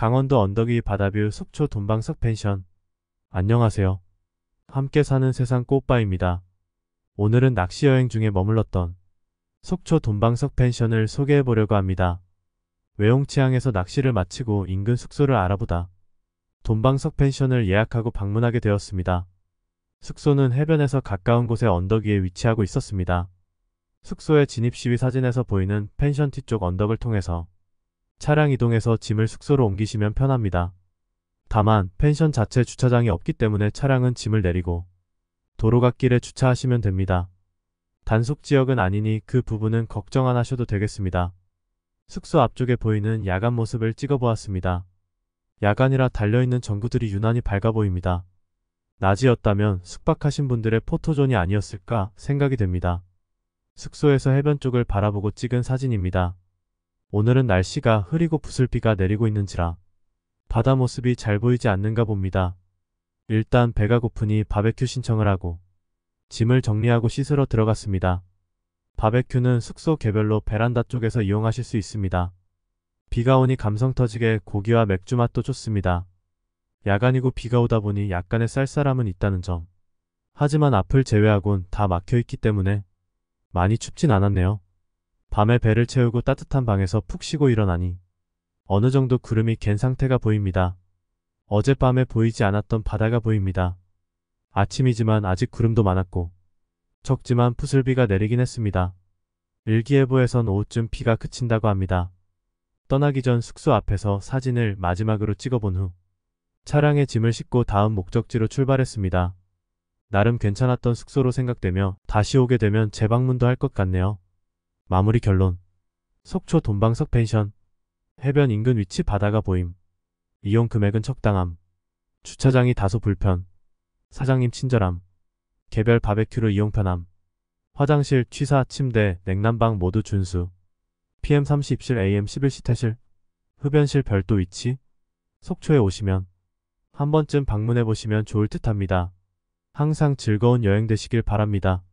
강원도 언덕위 바다뷰 속초 돈방석 펜션 안녕하세요. 함께 사는 세상 꽃바입니다. 오늘은 낚시 여행 중에 머물렀던 속초 돈방석 펜션을 소개해 보려고 합니다. 외홍치항에서 낚시를 마치고 인근 숙소를 알아보다 돈방석 펜션을 예약하고 방문하게 되었습니다. 숙소는 해변에서 가까운 곳의 언덕 위에 위치하고 있었습니다. 숙소의 진입 시위 사진에서 보이는 펜션 뒤쪽 언덕을 통해서 차량 이동해서 짐을 숙소로 옮기시면 편합니다. 다만 펜션 자체 주차장이 없기 때문에 차량은 짐을 내리고 도로갓길에 주차하시면 됩니다. 단속 지역은 아니니 그 부분은 걱정 안 하셔도 되겠습니다. 숙소 앞쪽에 보이는 야간 모습을 찍어보았습니다. 야간이라 달려있는 전구들이 유난히 밝아 보입니다. 낮이었다면 숙박하신 분들의 포토존이 아니었을까 생각이 됩니다. 숙소에서 해변 쪽을 바라보고 찍은 사진입니다. 오늘은 날씨가 흐리고 부슬비가 내리고 있는지라 바다 모습이 잘 보이지 않는가 봅니다. 일단 배가 고프니 바베큐 신청을 하고 짐을 정리하고 씻으러 들어갔습니다. 바베큐는 숙소 개별로 베란다 쪽에서 이용하실 수 있습니다. 비가 오니 감성 터지게 고기와 맥주 맛도 좋습니다. 야간이고 비가 오다 보니 약간의 쌀쌀함은 있다는 점. 하지만 앞을 제외하곤 다 막혀있기 때문에 많이 춥진 않았네요. 밤에 배를 채우고 따뜻한 방에서 푹 쉬고 일어나니 어느 정도 구름이 갠 상태가 보입니다. 어젯밤에 보이지 않았던 바다가 보입니다. 아침이지만 아직 구름도 많았고 적지만 푸슬비가 내리긴 했습니다. 일기예보에선 오후쯤 비가 그친다고 합니다. 떠나기 전 숙소 앞에서 사진을 마지막으로 찍어본 후 차량에 짐을 싣고 다음 목적지로 출발했습니다. 나름 괜찮았던 숙소로 생각되며 다시 오게 되면 재방문도 할 것 같네요. 마무리 결론. 속초 돈방석 펜션. 해변 인근 위치 바다가 보임. 이용 금액은 적당함. 주차장이 다소 불편. 사장님 친절함. 개별 바베큐를 이용 편함. 화장실, 취사, 침대, 냉난방 모두 준수. PM30실 AM11시 태실. 흡연실 별도 위치. 속초에 오시면 한 번쯤 방문해 보시면 좋을 듯 합니다. 항상 즐거운 여행 되시길 바랍니다.